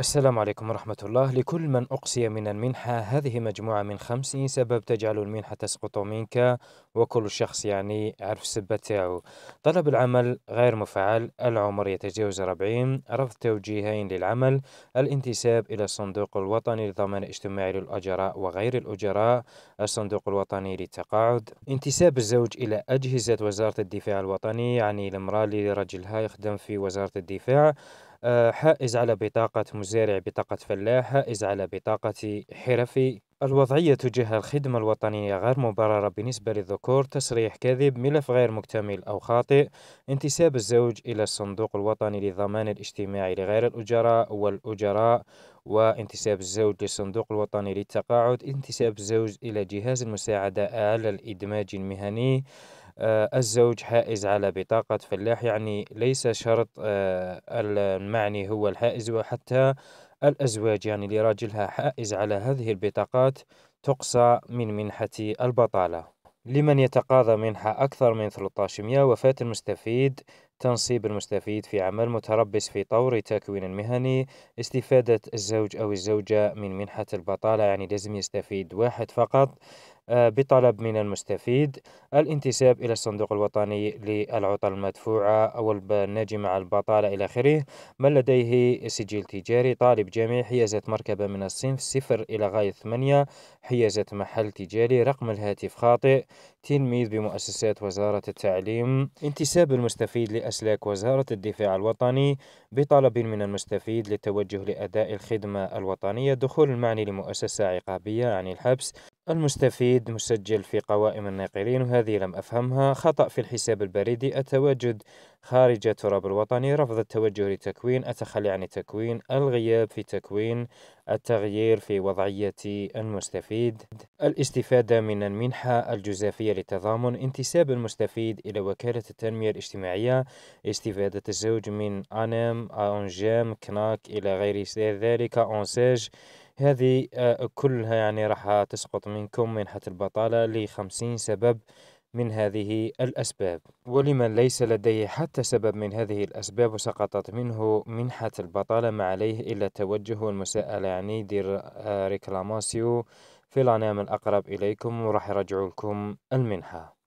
السلام عليكم ورحمة الله لكل من أقصي من المنحة هذه مجموعة من خمسين سبب تجعل المنحة تسقط منك وكل شخص يعني عرف السبة تاعو طلب العمل غير مفعل العمر يتجاوز 40 رفض توجيهين للعمل الانتساب إلى الصندوق الوطني للضمان الاجتماعي للأجراء وغير الأجراء الصندوق الوطني للتقاعد انتساب الزوج إلى أجهزة وزارة الدفاع الوطني يعني المرأة اللي رجلها يخدم في وزارة الدفاع آه، حائز على بطاقة مزارع بطاقة فلاح حائز على بطاقة حرفي الوضعية تجاه الخدمة الوطنية غير مبررة بالنسبة للذكور تصريح كاذب ملف غير مكتمل أو خاطئ انتساب الزوج إلى الصندوق الوطني للضمان الاجتماعي لغير الأجراء والأجراء وانتساب الزوج للصندوق الوطني للتقاعد انتساب الزوج إلى جهاز المساعدة على الإدماج المهني آه، الزوج حائز على بطاقة فلاح يعني ليس شرط آه، المعني هو الحائز وحتى الأزواج يعني لراجلها حائز على هذه البطاقات تقصى من منحة البطالة لمن يتقاضى منحة أكثر من 1300 وفاة المستفيد تنصيب المستفيد في عمل متربص في طور تكوين المهني استفادة الزوج أو الزوجة من منحة البطالة يعني لازم يستفيد واحد فقط آه، بطلب من المستفيد الانتساب إلى الصندوق الوطني للعطل المدفوعة أو الناجمة على البطالة إلى آخره من لديه سجل تجاري طالب جامعي حيازة مركبة من الصنف صفر إلى غاية ثمانية حيازة محل تجاري رقم الهاتف خاطئ تلميذ بمؤسسات وزارة التعليم انتساب المستفيد أسلك وزارة الدفاع الوطني بطلب من المستفيد للتوجه لأداء الخدمة الوطنية دخول المعني لمؤسسة عقابية عن الحبس المستفيد مسجل في قوائم الناقلين وهذه لم أفهمها خطأ في الحساب البريدي التواجد خارج التراب الوطني رفض التوجه لتكوين التخلي عن التكوين الغياب في تكوين التغيير في وضعية المستفيد الاستفادة من المنحة الجزافية للتضامن انتساب المستفيد إلى وكالة التنمية الاجتماعية استفادة الزوج من أنام أونجام كناك إلى غير ذلك أونساج هذه آه، كلها يعني راح تسقط منكم منحة البطالة لخمسين سبب من هذه الأسباب ولمن ليس لديه حتى سبب من هذه الأسباب وسقطت منه منحة البطالة ما عليه إلا توجه والمساءلة يعني دير آه، ريكلاماسيو في العنام الأقرب إليكم وراح يرجعوا لكم المنحة